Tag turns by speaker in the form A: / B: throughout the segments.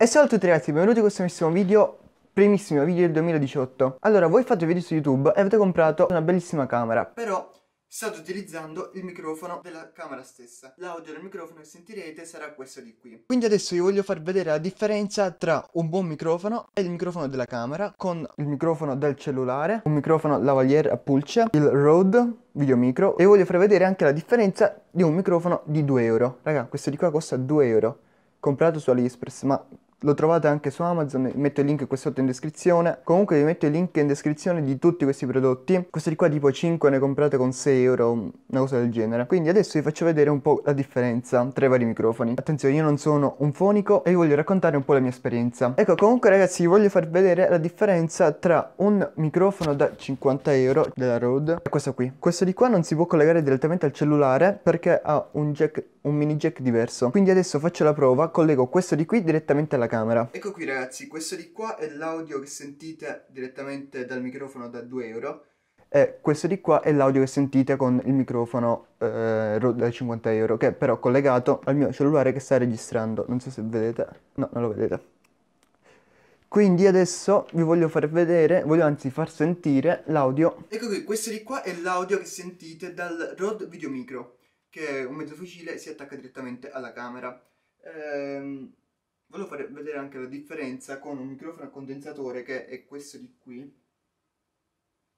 A: E ciao a tutti ragazzi, benvenuti in questo nuovissimo video Primissimo video del 2018 Allora, voi fate video su YouTube e avete comprato una bellissima camera Però state utilizzando il microfono della camera stessa. L'audio del microfono che sentirete sarà questo di qui. Quindi adesso vi voglio far vedere la differenza tra un buon microfono e il microfono della camera con il microfono del cellulare, un microfono lavalier a pulce, il Rode video micro e voglio far vedere anche la differenza di un microfono di 2 euro. Raga, questo di qua costa 2 euro, comprato su AliExpress, ma lo trovate anche su Amazon, metto il link qui sotto in descrizione. Comunque vi metto il link in descrizione di tutti questi prodotti. Questo di qua tipo 5 ne comprate con 6 euro, una cosa del genere. Quindi adesso vi faccio vedere un po' la differenza tra i vari microfoni. Attenzione, io non sono un fonico e vi voglio raccontare un po' la mia esperienza. Ecco, comunque ragazzi vi voglio far vedere la differenza tra un microfono da 50 euro della Rode e questo qui. Questo di qua non si può collegare direttamente al cellulare perché ha un jack un mini jack diverso. Quindi adesso faccio la prova, collego questo di qui direttamente alla camera. Ecco qui ragazzi, questo di qua è l'audio che sentite direttamente dal microfono da 2 euro. E eh, questo di qua è l'audio che sentite con il microfono eh, da 50 euro, che è però collegato al mio cellulare che sta registrando. Non so se vedete. No, non lo vedete. Quindi adesso vi voglio far vedere, voglio anzi far sentire l'audio. Ecco qui, questo di qua è l'audio che sentite dal Rode Video Micro che un mezzo fucile si attacca direttamente alla camera. Ehm, volevo fare vedere anche la differenza con un microfono a condensatore che è questo di qui,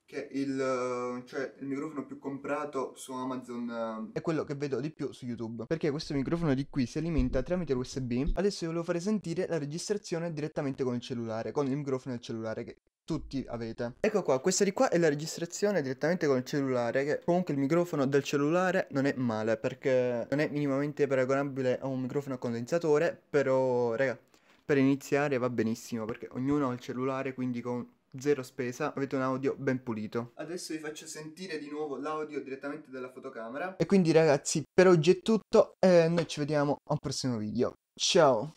A: che è il, cioè, il microfono più comprato su Amazon. Ehm. È quello che vedo di più su YouTube, perché questo microfono di qui si alimenta tramite USB. Adesso vi volevo fare sentire la registrazione direttamente con il cellulare, con il microfono del cellulare, che tutti avete. Ecco qua, questa di qua è la registrazione direttamente con il cellulare, che comunque il microfono del cellulare non è male, perché non è minimamente paragonabile a un microfono condensatore, però raga, per iniziare va benissimo, perché ognuno ha il cellulare, quindi con zero spesa, avete un audio ben pulito. Adesso vi faccio sentire di nuovo l'audio direttamente dalla fotocamera. E quindi ragazzi, per oggi è tutto, e noi ci vediamo a un prossimo video. Ciao!